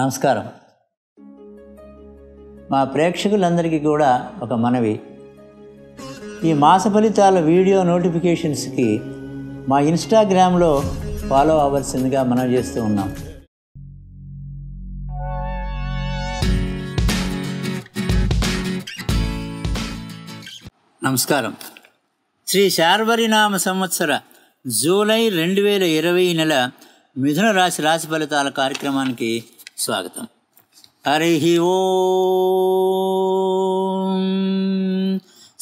నమస్కారం మా ప్రేక్షకులందరికీ కూడా ఒక మనవి ఈ మాస ఫలితాల వీడియో నోటిఫికేషన్స్కి మా ఇన్స్టాగ్రామ్లో ఫాలో అవ్వాల్సిందిగా మనం చేస్తూ ఉన్నాం నమస్కారం శ్రీ శార్వరినామ సంవత్సర జూలై రెండు వేల ఇరవై నెల మిథున రాశి రాశి ఫలితాల కార్యక్రమానికి స్వాగతం హరి ఓ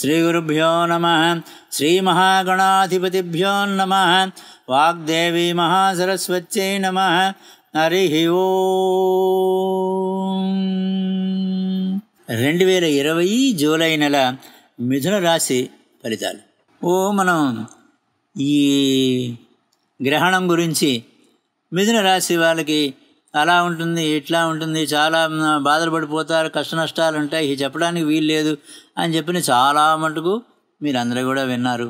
శ్రీ గురుభ్యో నమ శ్రీ మహాగణాధిపతిభ్యో నమ వాగ్దేవి మహాసరస్వత్యై నమ హరి ఓ రెండు వేల ఇరవై జూలై నెల మిథున రాశి ఫలితాలు ఓ మనం ఈ గ్రహణం గురించి మిథున రాశి వాళ్ళకి అలా ఉంటుంది ఇట్లా ఉంటుంది చాలా బాధలు పడిపోతారు కష్ట నష్టాలు ఉంటాయి ఇది చెప్పడానికి వీలు లేదు అని చెప్పిన చాలా మటుకు మీరు అందరూ కూడా విన్నారు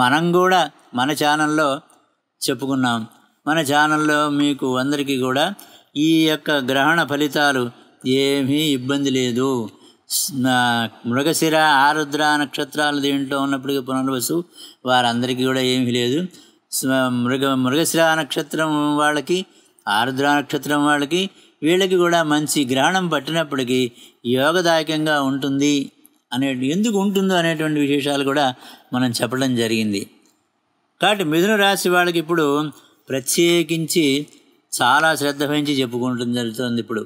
మనం కూడా మన ఛానల్లో చెప్పుకున్నాం మన ఛానల్లో మీకు అందరికీ కూడా ఈ యొక్క గ్రహణ ఫలితాలు ఏమీ ఇబ్బంది లేదు మృగశిర ఆరుద్ర నక్షత్రాలు దీంట్లో ఉన్నప్పటికీ పునర్వసు వారందరికీ కూడా ఏమీ లేదు మృగ మృగశిర నక్షత్రం వాళ్ళకి ఆరుద్ర నక్షత్రం వాళ్ళకి వీళ్ళకి కూడా మంచి గ్రహణం పట్టినప్పటికీ యోగదాయకంగా ఉంటుంది అనే ఎందుకు ఉంటుందో అనేటువంటి విశేషాలు కూడా మనం చెప్పడం జరిగింది కాబట్టి మిథున రాశి వాళ్ళకి ఇప్పుడు ప్రత్యేకించి చాలా శ్రద్ధ వహించి చెప్పుకుంటుంది జరుగుతుంది ఇప్పుడు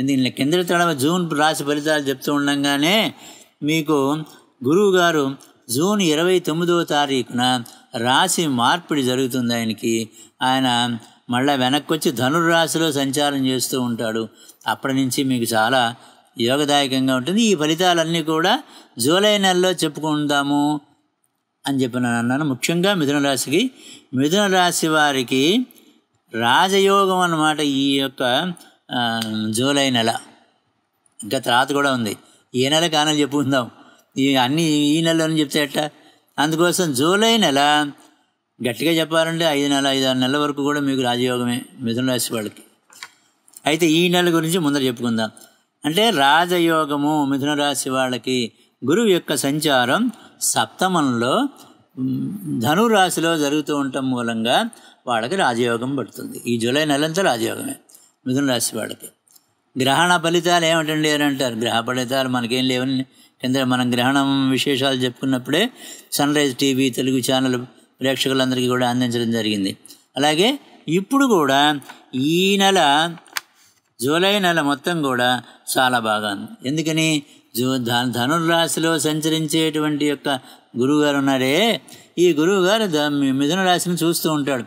ఎందుకంటే కింద తడవ జూన్ రాశి ఫలితాలు చెప్తూ ఉండగానే మీకు గురువు గారు జూన్ ఇరవై తొమ్మిదవ తారీఖున రాశి మార్పిడి జరుగుతుంది ఆయనకి ఆయన మళ్ళీ వెనక్కి వచ్చి ధనుర్రాశిలో సంచారం చేస్తూ ఉంటాడు అప్పటి నుంచి మీకు చాలా యోగదాయకంగా ఉంటుంది ఈ ఫలితాలన్నీ కూడా జూలై నెలలో చెప్పుకుందాము అని చెప్పి నన్ను అన్నాను ముఖ్యంగా మిథున రాశికి మిథున రాశి వారికి రాజయోగం అన్నమాట ఈ యొక్క జూలై నెల ఇంకా తర్వాత కూడా ఉంది ఏ నెల కానీ చెప్పుకుందాం ఈ అన్నీ ఈ నెలలోనే చెప్తే ఎట్లా అందుకోసం జూలై నెల గట్టిగా చెప్పాలంటే ఐదు నెల ఐదు ఆరు నెలల వరకు కూడా మీకు రాజయోగమే మిథున రాశి వాళ్ళకి అయితే ఈ నెల గురించి ముందర చెప్పుకుందాం అంటే రాజయోగము మిథున రాశి వాళ్ళకి గురువు యొక్క సంచారం సప్తమంలో ధనురాశిలో జరుగుతూ ఉండటం మూలంగా వాళ్ళకి రాజయోగం పడుతుంది ఈ జూలై నెలంతా రాజయోగమే మిథున రాశి వాళ్ళకి గ్రహణ ఫలితాలు ఏమిటండి అని అంటారు గ్రహ ఫలితాలు మనకేం లేవని కింద మనం గ్రహణం విశేషాలు చెప్పుకున్నప్పుడే sunrise TV Telugu channel ప్రేక్షకులందరికీ కూడా అందించడం జరిగింది అలాగే ఇప్పుడు కూడా ఈ నెల జూలై నెల మొత్తం కూడా చాలా బాగా ఎందుకని జూ ధనుర్రాశిలో సంచరించేటువంటి యొక్క గురువుగారు ఉన్నారే ఈ గురువుగారు మిథున రాశిని చూస్తూ ఉంటాడు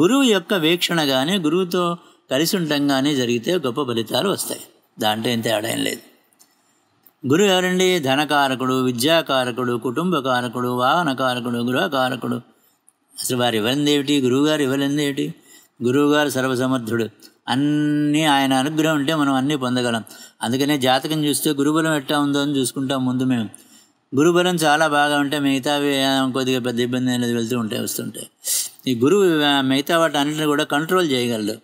గురువు యొక్క వీక్షణ కానీ గురువుతో కలిసి ఉండటం కానీ జరిగితే గొప్ప ఫలితాలు వస్తాయి దాంట్లో ఏం తేడా ఏం లేదు గురువు ఎవరండి ధనకారకుడు విద్యాకారకుడు కుటుంబకారకుడు వాహనకారకుడు గృహకారకుడు అసలు వారు ఇవ్వలేదు ఏమిటి గురువుగారు ఇవ్వలేదు ఏమిటి గురువుగారు సర్వసమర్థుడు అన్నీ ఆయన అనుగ్రహం ఉంటే మనం అన్నీ పొందగలం అందుకనే జాతకం చూస్తే గురుబలం ఎట్టా ఉందో అని చూసుకుంటాం ముందు మేము గురుబలం చాలా బాగా ఉంటే మిగతావి కొద్దిగా పెద్ద ఇబ్బంది అనేది వెళ్తూ ఉంటాయి వస్తుంటాయి ఈ గురువు మిగతా వాటి అన్నింటిని కూడా కంట్రోల్ చేయగలరు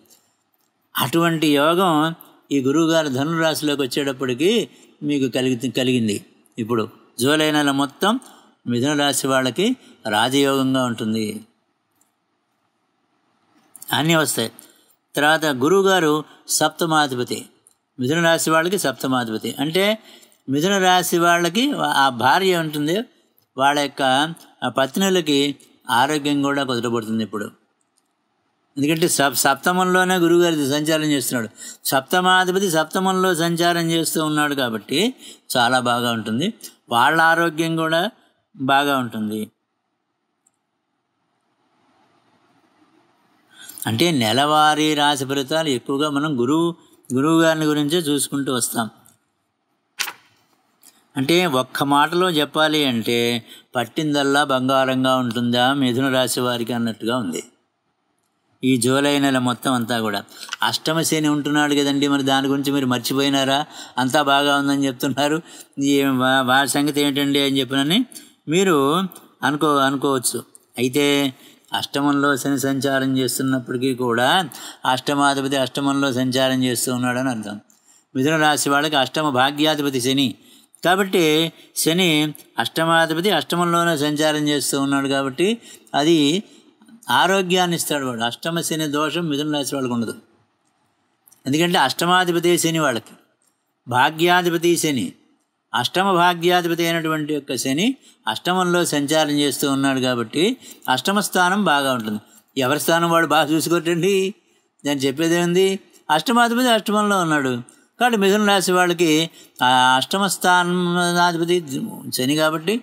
అటువంటి యోగం ఈ గురువుగారు ధనురాశిలోకి వచ్చేటప్పటికి మీకు కలిగి కలిగింది ఇప్పుడు జూలై నెల మొత్తం మిథున రాశి వాళ్ళకి రాజయోగంగా ఉంటుంది అన్నీ వస్తాయి తర్వాత గురువుగారు సప్తమాధిపతి మిథున రాశి వాళ్ళకి సప్తమాధిపతి అంటే మిథున రాశి వాళ్ళకి ఆ భార్య ఉంటుంది వాళ్ళ యొక్క పత్నులకి ఆరోగ్యం కూడా కుదరబడుతుంది ఇప్పుడు ఎందుకంటే సప్ సప్తమంలోనే గురువుగారి సంచారం చేస్తున్నాడు సప్తమాధిపతి సప్తమంలో సంచారం చేస్తూ ఉన్నాడు కాబట్టి చాలా బాగా ఉంటుంది వాళ్ళ ఆరోగ్యం కూడా బాగా ఉంటుంది అంటే నెలవారీ రాశి ఫలితాలు ఎక్కువగా మనం గురువు గురువు గారిని గురించే చూసుకుంటూ వస్తాం అంటే ఒక్క మాటలో చెప్పాలి అంటే పట్టిందల్లా బంగారంగా ఉంటుందా మిథున రాశి వారికి అన్నట్టుగా ఉంది ఈ జూలై నెల మొత్తం అంతా కూడా అష్టమ శని ఉంటున్నాడు కదండి మరి దాని గురించి మీరు మర్చిపోయినారా అంతా బాగా ఉందని చెప్తున్నారు వారి సంగతి ఏంటండి అని చెప్పినని మీరు అనుకో అనుకోవచ్చు అయితే అష్టమంలో శని సంచారం చేస్తున్నప్పటికీ కూడా అష్టమాధిపతి అష్టమంలో సంచారం చేస్తూ ఉన్నాడని అర్థం మిథున రాశి వాళ్ళకి అష్టమ భాగ్యాధిపతి శని కాబట్టి శని అష్టమాధిపతి అష్టమంలోనే సంచారం చేస్తూ ఉన్నాడు కాబట్టి అది ఆరోగ్యాన్ని ఇస్తాడు వాడు అష్టమ శని దోషం మిథున రాశి వాళ్ళకు ఉండదు ఎందుకంటే అష్టమాధిపతి శని వాళ్ళకి భాగ్యాధిపతి శని అష్టమ భాగ్యాధిపతి అయినటువంటి యొక్క శని అష్టమంలో సంచారం చేస్తూ ఉన్నాడు కాబట్టి అష్టమ స్థానం బాగా ఉంటుంది ఎవరి స్థానం వాడు బాగా చూసుకోటండి నేను చెప్పేది ఏంది అష్టమాధిపతి అష్టమంలో ఉన్నాడు కాబట్టి మిథున రాశి వాళ్ళకి అష్టమ స్థానాధిపతి శని కాబట్టి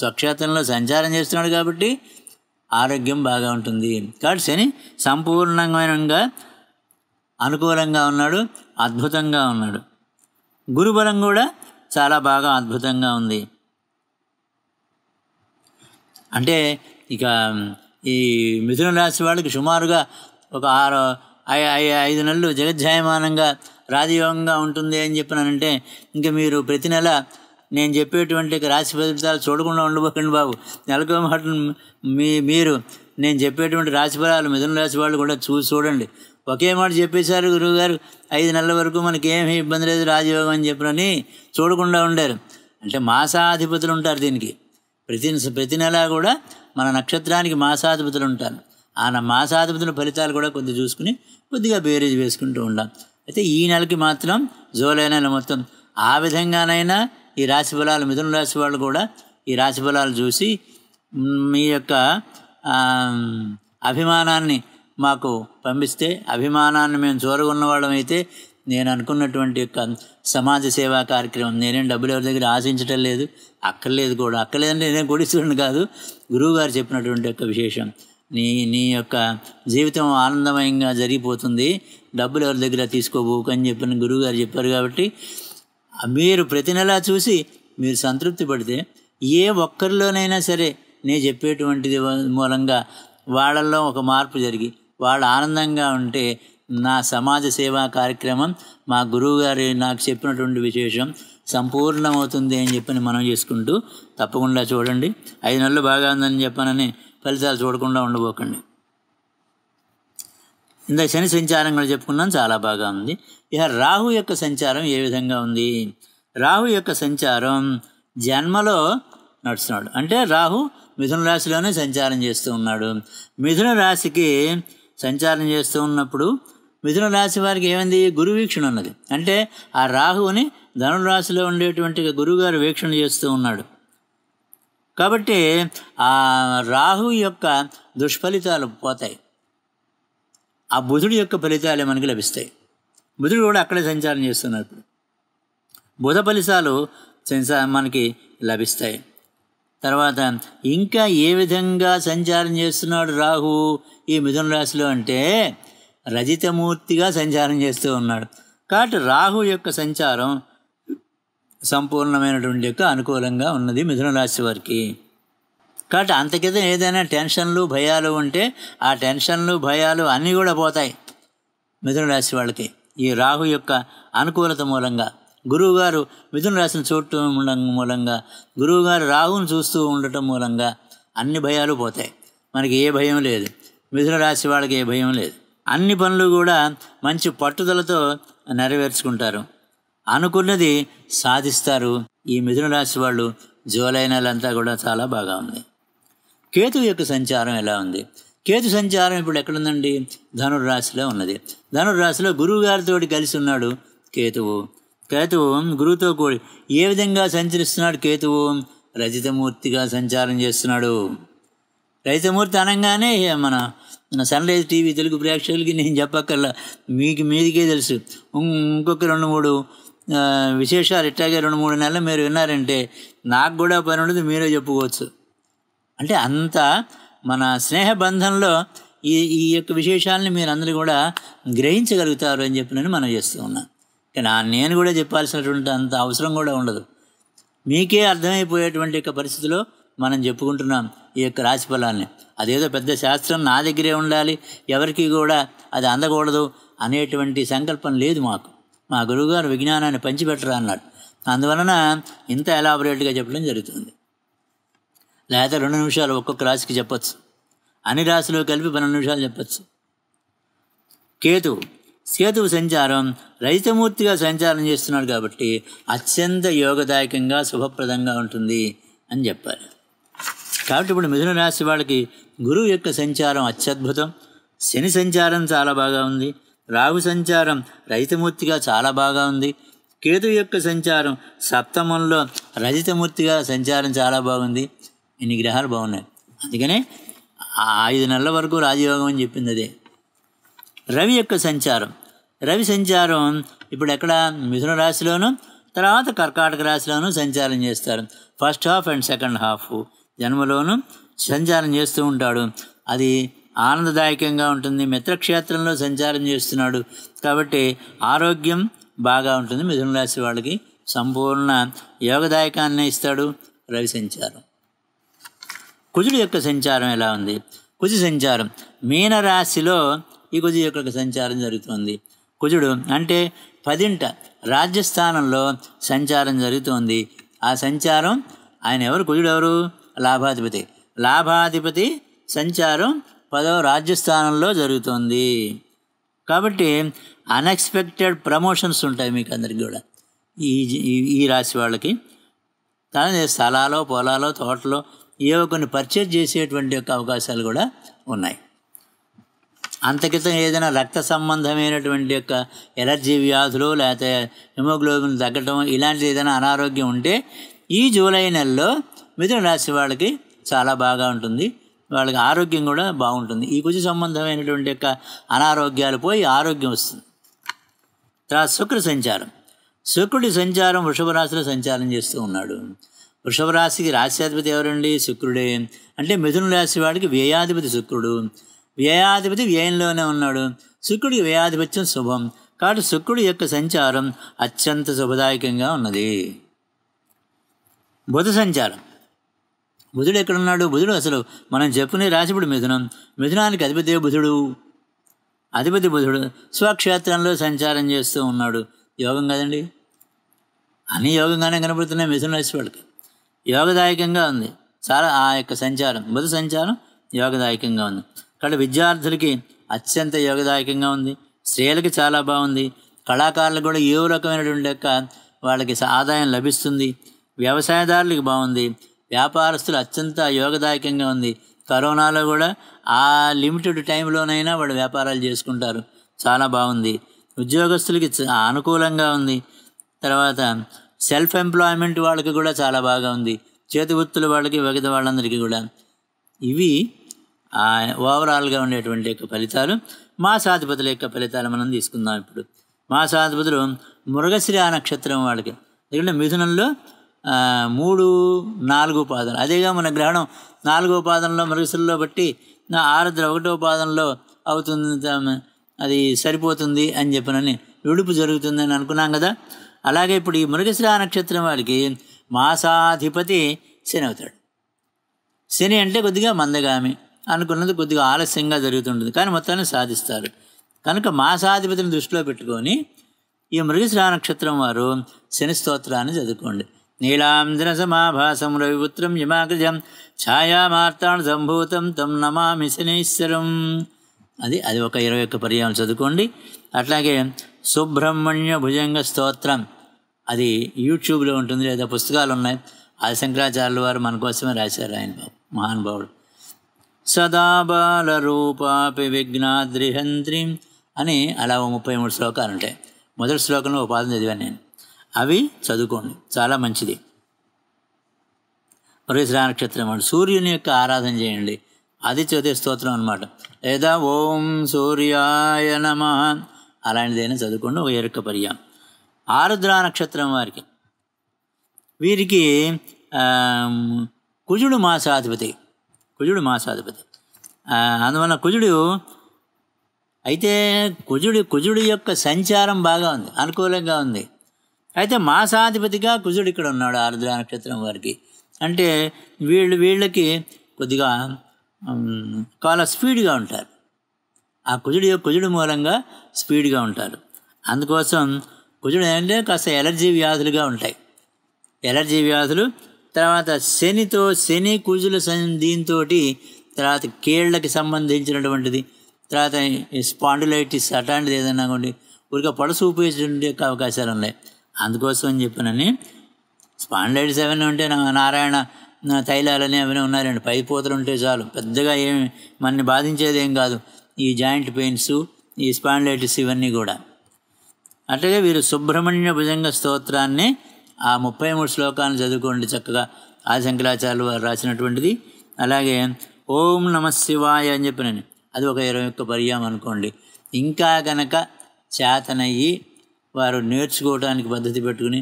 స్వక్షేత్రంలో సంచారం చేస్తున్నాడు కాబట్టి ఆరోగ్యం బాగా ఉంటుంది కాబట్టి శని సంపూర్ణంగా అనుకూలంగా ఉన్నాడు అద్భుతంగా ఉన్నాడు గురుబలం కూడా చాలా బాగా అద్భుతంగా ఉంది అంటే ఇక ఈ మిథున రాశి వాళ్ళకి సుమారుగా ఒక ఆరు ఐదు నెలలు జగజ్జాయమానంగా రాజయోగంగా ఉంటుంది అని చెప్పినానంటే ఇంకా మీరు ప్రతి నెల నేను చెప్పేటువంటి రాశి ఫలితాలు చూడకుండా ఉండబోకండి బాబు నెలకో మాట మీ మీరు నేను చెప్పేటువంటి రాశి ఫలాలు మిథున రాశి వాళ్ళు కూడా చూ చూడండి ఒకే మాట చెప్పేశారు గురువుగారు ఐదు నెలల వరకు మనకి ఏమీ ఇబ్బంది లేదు రాజయోగం అని చెప్పినని చూడకుండా ఉండారు అంటే మాసాధిపతులు ఉంటారు దీనికి ప్రతి ప్రతి నెల కూడా మన నక్షత్రానికి మాసాధిపతులు ఉంటారు ఆ మాసాధిపతుల ఫలితాలు కూడా కొద్ది చూసుకుని కొద్దిగా బేరేజ్ వేసుకుంటూ ఉండాం అయితే ఈ నెలకి మాత్రం జూలై నెల మొత్తం ఆ విధంగానైనా ఈ రాశి ఫలాలు మిథున రాశి వాళ్ళు కూడా ఈ రాశి ఫలాలు చూసి మీ యొక్క అభిమానాన్ని మాకు పంపిస్తే అభిమానాన్ని మేము చూరగొన్నవాళ్ళం అయితే నేను అనుకున్నటువంటి యొక్క సమాజ సేవా కార్యక్రమం నేనేం డబ్బులు ఎవరి దగ్గర ఆశించటం లేదు అక్కర్లేదు కూడా అక్కర్లేదంటే నేనేం కోటీశ్వరుని కాదు గురువుగారు చెప్పినటువంటి యొక్క విశేషం నీ నీ యొక్క జీవితం ఆనందమయంగా జరిగిపోతుంది డబ్బులు ఎవరి దగ్గర తీసుకోబోకు అని చెప్పిన గురువుగారు చెప్పారు కాబట్టి మీరు ప్రతి నెలా చూసి మీరు సంతృప్తి పడితే ఏ ఒక్కరిలోనైనా సరే నేను చెప్పేటువంటిది మూలంగా వాళ్ళల్లో ఒక మార్పు జరిగి వాళ్ళు ఆనందంగా ఉంటే నా సమాజ సేవా కార్యక్రమం మా గురువుగారు నాకు చెప్పినటువంటి విశేషం సంపూర్ణమవుతుంది అని చెప్పని మనం చేసుకుంటూ తప్పకుండా చూడండి ఐదు నెలలు బాగా ఉందని చెప్పానని ఫలితాలు చూడకుండా ఉండబోకండి ఇంత శని సంచారం కూడా చెప్పుకున్నాం చాలా బాగా ఉంది ఇక రాహు యొక్క సంచారం ఏ విధంగా ఉంది రాహు యొక్క సంచారం జన్మలో నడుస్తున్నాడు అంటే రాహు మిథున రాశిలోనే సంచారం చేస్తూ ఉన్నాడు మిథున రాశికి సంచారం చేస్తూ ఉన్నప్పుడు మిథున రాశి వారికి ఏమైంది గురు వీక్షణ ఉన్నది అంటే ఆ రాహువుని ధనురాశిలో ఉండేటువంటి గురుగారు వీక్షణ చేస్తూ ఉన్నాడు కాబట్టి ఆ రాహు యొక్క దుష్ఫలితాలు పోతాయి ఆ బుధుడి యొక్క ఫలితాలే మనకి లభిస్తాయి బుధుడు కూడా అక్కడే సంచారం చేస్తున్నప్పుడు బుధ ఫలితాలు మనకి లభిస్తాయి తర్వాత ఇంకా ఏ విధంగా సంచారం చేస్తున్నాడు రాహు ఈ మిథున రాశిలో అంటే రజితమూర్తిగా సంచారం చేస్తూ ఉన్నాడు కాబట్టి రాహు యొక్క సంచారం సంపూర్ణమైనటువంటి యొక్క అనుకూలంగా ఉన్నది మిథున రాశి వారికి కాబట్టి అంతకిత ఏదైనా టెన్షన్లు భయాలు ఉంటే ఆ టెన్షన్లు భయాలు అన్నీ కూడా పోతాయి మిథున రాశి వాళ్ళకి ఈ రాహు యొక్క అనుకూలత మూలంగా గురువుగారు మిథున రాశిని చూడటం మూలంగా గురువుగారు రాహుని చూస్తూ ఉండటం మూలంగా అన్ని భయాలు పోతాయి మనకి ఏ భయం లేదు మిథున రాశి వాళ్ళకి ఏ భయం లేదు అన్ని పనులు కూడా మంచి పట్టుదలతో నెరవేర్చుకుంటారు అనుకున్నది సాధిస్తారు ఈ మిథున రాశి వాళ్ళు జూలై నెలంతా కూడా చాలా బాగా ఉంది కేతు యొక్క సంచారం ఎలా ఉంది కేతు సంచారం ఇప్పుడు ఎక్కడుందండి ధనుర్రాశిలో ఉన్నది ధనుర్రాశిలో గురువుగారితో కలిసి ఉన్నాడు కేతువు కేతువు గురువుతో కూడి ఏ విధంగా సంచరిస్తున్నాడు కేతువు రజితమూర్తిగా సంచారం చేస్తున్నాడు రజితమూర్తి అనగానే మన సన్ రైజ్ టీవీ తెలుగు ప్రేక్షకులకి నేను చెప్పక్కర్లా మీకు మీదికే తెలుసు ఇంకొక రెండు మూడు విశేషాలు ఇట్లాగే రెండు మూడు నెలలు మీరు విన్నారంటే నాకు కూడా పని ఉండదు మీరే చెప్పుకోవచ్చు అంటే అంత మన స్నేహ బంధంలో ఈ ఈ యొక్క విశేషాలని అందరూ కూడా గ్రహించగలుగుతారు అని చెప్పి నేను మనం చేస్తూ ఉన్నాం నా నేను కూడా చెప్పాల్సినటువంటి అంత అవసరం కూడా ఉండదు మీకే అర్థమైపోయేటువంటి యొక్క పరిస్థితిలో మనం చెప్పుకుంటున్నాం ఈ యొక్క రాశి ఫలాన్ని అదేదో పెద్ద శాస్త్రం నా దగ్గరే ఉండాలి ఎవరికి కూడా అది అందకూడదు అనేటువంటి సంకల్పం లేదు మాకు మా గురువుగారు విజ్ఞానాన్ని పంచిపెట్టరా అన్నాడు అందువలన ఇంత ఎలాబరేట్గా చెప్పడం జరుగుతుంది లేదా రెండు నిమిషాలు ఒక్కొక్క రాశికి చెప్పచ్చు అన్ని రాశిలో కలిపి పన్నెండు నిమిషాలు చెప్పచ్చు కేతు సేతువు సంచారం రైతమూర్తిగా సంచారం చేస్తున్నాడు కాబట్టి అత్యంత యోగదాయకంగా శుభప్రదంగా ఉంటుంది అని చెప్పారు కాబట్టి ఇప్పుడు మిథున రాశి వాళ్ళకి గురువు యొక్క సంచారం అత్యద్భుతం శని సంచారం చాలా బాగా ఉంది రాహు సంచారం రహితమూర్తిగా చాలా బాగా ఉంది కేతు యొక్క సంచారం సప్తమంలో రజితమూర్తిగా సంచారం చాలా బాగుంది ఇన్ని గ్రహాలు బాగున్నాయి అందుకనే ఐదు నెలల వరకు రాజయోగం అని చెప్పింది అదే రవి యొక్క సంచారం రవి సంచారం ఇప్పుడు ఎక్కడ మిథున రాశిలోను తర్వాత కర్కాటక రాశిలోను సంచారం చేస్తారు first half and second half జన్మలోను సంచారం చేస్తూ ఉంటాడు అది ఆనందదాయకంగా ఉంటుంది మిత్రక్షేత్రంలో సంచారం చేస్తున్నాడు కాబట్టి ఆరోగ్యం బాగా ఉంటుంది మిథున రాశి వాళ్ళకి సంపూర్ణ యోగదాయకాన్ని ఇస్తాడు రవి సంచారం కుజుడు యొక్క సంచారం ఎలా ఉంది కుజు సంచారం మీనరాశిలో ఈ కుజు యొక్క సంచారం జరుగుతుంది కుజుడు అంటే పదింట రాజ్యస్థానంలో సంచారం జరుగుతుంది ఆ సంచారం ఆయన ఎవరు కుజుడు ఎవరు లాభాధిపతి లాభాధిపతి సంచారం పదవ రాజ్యస్థానంలో జరుగుతుంది కాబట్టి అన్ఎక్స్పెక్టెడ్ ప్రమోషన్స్ ఉంటాయి మీకు అందరికి కూడా ఈ ఈ రాశి వాళ్ళకి కానీ స్థలాలో పొలాలో తోటలో ఏవో కొన్ని పర్చేజ్ చేసేటువంటి యొక్క అవకాశాలు కూడా ఉన్నాయి అంతకితం ఏదైనా రక్త సంబంధమైనటువంటి యొక్క ఎలర్జీ వ్యాధులు లేకపోతే హిమోగ్లోబిన్ తగ్గటం ఇలాంటి ఏదైనా అనారోగ్యం ఉంటే ఈ జూలై నెలలో మిథున రాశి వాళ్ళకి చాలా బాగా ఉంటుంది వాళ్ళకి ఆరోగ్యం కూడా బాగుంటుంది ఈ కుజ సంబంధమైనటువంటి యొక్క అనారోగ్యాలు పోయి ఆరోగ్యం వస్తుంది తర్వాత శుక్ర సంచారం శుక్రుడి సంచారం వృషభ రాశిలో సంచారం చేస్తూ ఉన్నాడు వృషభ రాశికి రాశ్యాధిపతి ఎవరండి శుక్రుడే అంటే మిథున రాశి వాడికి వ్యయాధిపతి శుక్రుడు వ్యయాధిపతి వ్యయంలోనే ఉన్నాడు శుక్రుడికి వ్యయాధిపత్యం శుభం కాబట్టి శుక్రుడి యొక్క సంచారం అత్యంత శుభదాయకంగా ఉన్నది బుధ సంచారం బుధుడు ఎక్కడున్నాడు బుధుడు అసలు మనం చెప్పుకునే రాశిపుడు మిథునం మిథునానికి అధిపతి బుధుడు అధిపతి బుధుడు స్వక్షేత్రంలో సంచారం చేస్తూ ఉన్నాడు యోగం కదండి అన్ని యోగంగానే కనబడుతున్నాయి మిథున రాశి వాళ్ళకి యోగదాయకంగా ఉంది చాలా ఆ యొక్క సంచారం బుధ సంచారం యోగదాయకంగా ఉంది ఇక్కడ విద్యార్థులకి అత్యంత యోగదాయకంగా ఉంది స్త్రీలకి చాలా బాగుంది కళాకారులకు కూడా ఏ రకమైనటువంటి యొక్క వాళ్ళకి ఆదాయం లభిస్తుంది వ్యవసాయదారులకు బాగుంది వ్యాపారస్తులు అత్యంత యోగదాయకంగా ఉంది కరోనాలో కూడా ఆ లిమిటెడ్ టైంలోనైనా వాళ్ళు వ్యాపారాలు చేసుకుంటారు చాలా బాగుంది ఉద్యోగస్తులకి అనుకూలంగా ఉంది తర్వాత సెల్ఫ్ ఎంప్లాయ్మెంట్ వాళ్ళకి కూడా చాలా బాగా ఉంది చేతి వృత్తుల వాళ్ళకి వగిత వాళ్ళందరికీ కూడా ఇవి ఓవరాల్గా ఉండేటువంటి యొక్క ఫలితాలు మాసాధిపతుల యొక్క ఫలితాలు మనం తీసుకుందాం ఇప్పుడు మా మృగశ్రీ ఆ నక్షత్రం వాళ్ళకి ఎందుకంటే మిథునంలో మూడు నాలుగు పాదాలు అదేగా మన గ్రహణం నాలుగో పాదంలో మృగశిరలో బట్టి ఆరుద్ర ఒకటో పాదంలో అవుతుంది అది సరిపోతుంది అని చెప్పనని విడుపు జరుగుతుందని అనుకున్నాం కదా అలాగే ఇప్పుడు ఈ ఆ నక్షత్రం వాళ్ళకి మాసాధిపతి శని అవుతాడు శని అంటే కొద్దిగా మందగామి అనుకున్నది కొద్దిగా ఆలస్యంగా జరుగుతుంటుంది కానీ మొత్తాన్ని సాధిస్తారు కనుక మాసాధిపతిని దృష్టిలో పెట్టుకొని ఈ మృగశ్రా నక్షత్రం వారు శని స్తోత్రాన్ని చదువుకోండి నీలాంజన సమాభాసం రవిపుత్రం యమాగ్రజం ఛాయామార్తాను సంభూతం తమ్ నమామి శనీశ్వరం అది అది ఒక ఇరవై ఒక్క పర్యాలు చదువుకోండి అట్లాగే సుబ్రహ్మణ్య భుజంగ స్తోత్రం అది యూట్యూబ్లో ఉంటుంది లేదా పుస్తకాలు ఉన్నాయి ఆది శంకరాచార్యుల వారు మన కోసమే రాశారు ఆయన బాబు మహానుభావుడు సదా రూపాపి విఘ్నాద్రిహంత్రి అని అలా ఓ ముప్పై మూడు శ్లోకాలు ఉంటాయి మొదటి శ్లోకంలో ఒక పాదం చదివాను నేను అవి చదువుకోండి చాలా మంచిది వరేశ్వర నక్షత్రం అండి సూర్యుని యొక్క ఆరాధన చేయండి అది చదివే స్తోత్రం అనమాట లేదా ఓం సూర్యాయ నమ అలాంటిదైనా చదువుకోండి ఒక ఎరుక పర్యాం ఆరుద్ర నక్షత్రం వారికి వీరికి కుజుడు మాసాధిపతి కుజుడు మాసాధిపతి అందువల్ల కుజుడు అయితే కుజుడు కుజుడు యొక్క సంచారం బాగా ఉంది అనుకూలంగా ఉంది అయితే మాసాధిపతిగా కుజుడు ఇక్కడ ఉన్నాడు ఆరుద్ర నక్షత్రం వారికి అంటే వీళ్ళు వీళ్ళకి కొద్దిగా చాలా స్పీడ్గా ఉంటారు ఆ కుజుడు కుజుడు మూలంగా స్పీడ్గా ఉంటారు అందుకోసం కుజుడు ఏంటంటే కాస్త ఎలర్జీ వ్యాధులుగా ఉంటాయి ఎలర్జీ వ్యాధులు తర్వాత శనితో శని కుజుల దీంతో తర్వాత కేళ్ళకి సంబంధించినటువంటిది తర్వాత స్పాండిలైటిస్ అటాంటిది ఏదైనా కొండి ఊరిక పడసు ఉపయోగించే అవకాశాలు ఉన్నాయి అందుకోసం అని చెప్పినని స్పాండులైటిస్ ఏమైనా ఉంటే నారాయణ తైలాలని ఏమైనా ఉన్నారండి పై పూతలు ఉంటే చాలు పెద్దగా ఏమి మనని బాధించేది ఏం కాదు ఈ జాయింట్ పెయిన్స్ ఈ స్పాండిలైటిస్ ఇవన్నీ కూడా అట్లాగే వీరు సుబ్రహ్మణ్య భుజంగ స్తోత్రాన్ని ఆ ముప్పై మూడు శ్లోకాలను చదువుకోండి చక్కగా ఆశంకరాచార్యులు వారు రాసినటువంటిది అలాగే ఓం నమ శివాయ అని చెప్పి నేను అది ఒక ఇరవై ఒక్క పర్యాయం అనుకోండి ఇంకా గనక చేతనయ్యి వారు నేర్చుకోవడానికి పద్ధతి పెట్టుకుని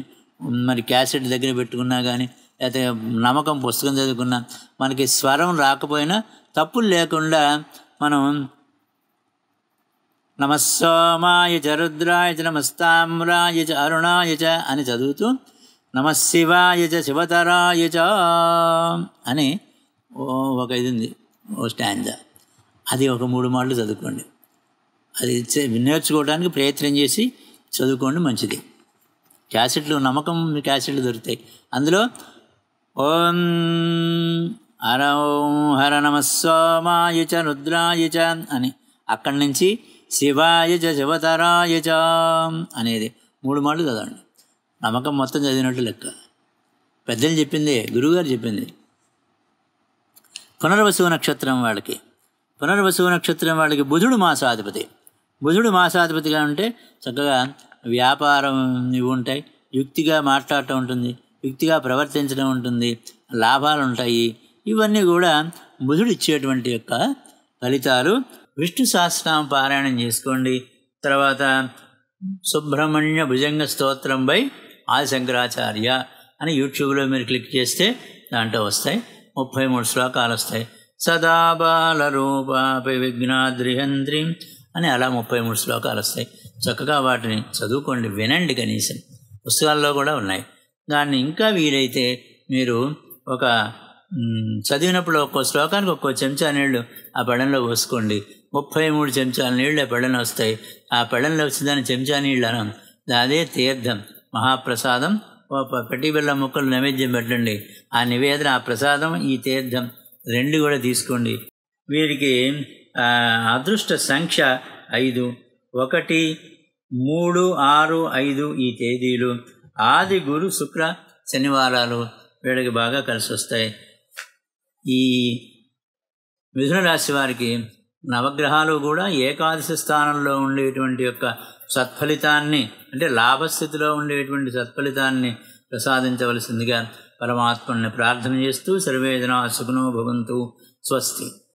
మరి క్యాసెట్ దగ్గర పెట్టుకున్నా కానీ లేకపోతే నమ్మకం పుస్తకం చదువుకున్నా మనకి స్వరం రాకపోయినా తప్పులు లేకుండా మనం నమస్సోమాయ చరుద్రాయ చ నమస్తామ్రాయ చ అరుణాయ చ అని చదువుతూ నమశివాయ చ శివతరాయ చ అని ఒక ఇది ఉంది ఓ స్టాండ్ అది ఒక మూడు మాటలు చదువుకోండి అది నేర్చుకోవడానికి ప్రయత్నం చేసి చదువుకోండి మంచిది క్యాసెట్లు నమ్మకం క్యాసెట్లు దొరుకుతాయి అందులో ఓం హర ఓం హర నమ సోమాయ చ రుద్రాయ చ అని అక్కడి నుంచి శివాయ చ శివతరాయ చ అనేది మూడు మాటలు చదవండి నమ్మకం మొత్తం చదివినట్టు లెక్క పెద్దలు చెప్పింది గురువుగారు చెప్పింది పునర్వసువు నక్షత్రం వాళ్ళకి పునర్వసువు నక్షత్రం వాళ్ళకి బుధుడు మాసాధిపతి బుధుడు మాసాధిపతిగా ఉంటే చక్కగా వ్యాపారం ఇవి ఉంటాయి యుక్తిగా మాట్లాడటం ఉంటుంది యుక్తిగా ప్రవర్తించడం ఉంటుంది లాభాలు ఉంటాయి ఇవన్నీ కూడా బుధుడు ఇచ్చేటువంటి యొక్క ఫలితాలు విష్ణు సహస్రనామ పారాయణం చేసుకోండి తర్వాత సుబ్రహ్మణ్య భుజంగ స్తోత్రంపై ఆది శంకరాచార్య అని యూట్యూబ్లో మీరు క్లిక్ చేస్తే దాంట్లో వస్తాయి ముప్పై మూడు శ్లోకాలు వస్తాయి సదా రూపాపి విఘ్నాద్రిహంద్రిం అని అలా ముప్పై మూడు శ్లోకాలు వస్తాయి చక్కగా వాటిని చదువుకోండి వినండి కనీసం పుస్తకాల్లో కూడా ఉన్నాయి దాన్ని ఇంకా వీలైతే మీరు ఒక చదివినప్పుడు ఒక్కో శ్లోకానికి ఒక్కో చెంచా నీళ్లు ఆ పెళ్ళంలో పోసుకోండి ముప్పై మూడు చెంచాల నీళ్ళు ఆ పెళ్ళన వస్తాయి ఆ పెళ్ళంలో వచ్చిన దాని చెంచా నీళ్ళు అనం అదే తీర్థం మహాప్రసాదం పెట్టి బిళ్ళ ముక్కలు నైవేద్యం పెట్టండి ఆ నివేదన ఆ ప్రసాదం ఈ తీర్థం రెండు కూడా తీసుకోండి వీరికి అదృష్ట సంఖ్య ఐదు ఒకటి మూడు ఆరు ఐదు ఈ తేదీలు ఆది గురు శుక్ర శనివారాలు వీళ్ళకి బాగా కలిసి వస్తాయి ఈ మిథున రాశి వారికి నవగ్రహాలు కూడా ఏకాదశి స్థానంలో ఉండేటువంటి యొక్క సత్ఫలితాన్ని అంటే లాభస్థితిలో ఉండేటువంటి సత్ఫలితాన్ని ప్రసాదించవలసిందిగా పరమాత్మని ప్రార్థన చేస్తూ సర్వేదనా సుఖనో భవంతు స్వస్తి